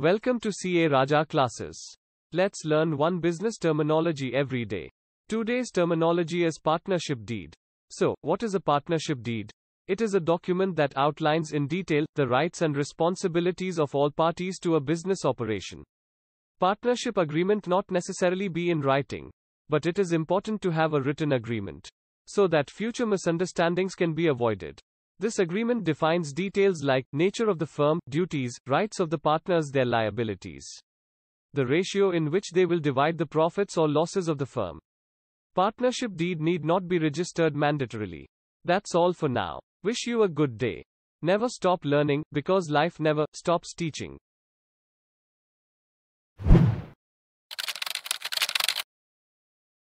Welcome to CA Raja classes. Let's learn one business terminology every day. Today's terminology is partnership deed. So, what is a partnership deed? It is a document that outlines in detail the rights and responsibilities of all parties to a business operation. Partnership agreement not necessarily be in writing, but it is important to have a written agreement so that future misunderstandings can be avoided. This agreement defines details like nature of the firm, duties, rights of the partners, their liabilities, the ratio in which they will divide the profits or losses of the firm. Partnership deed need not be registered mandatorily. That's all for now. Wish you a good day. Never stop learning because life never stops teaching.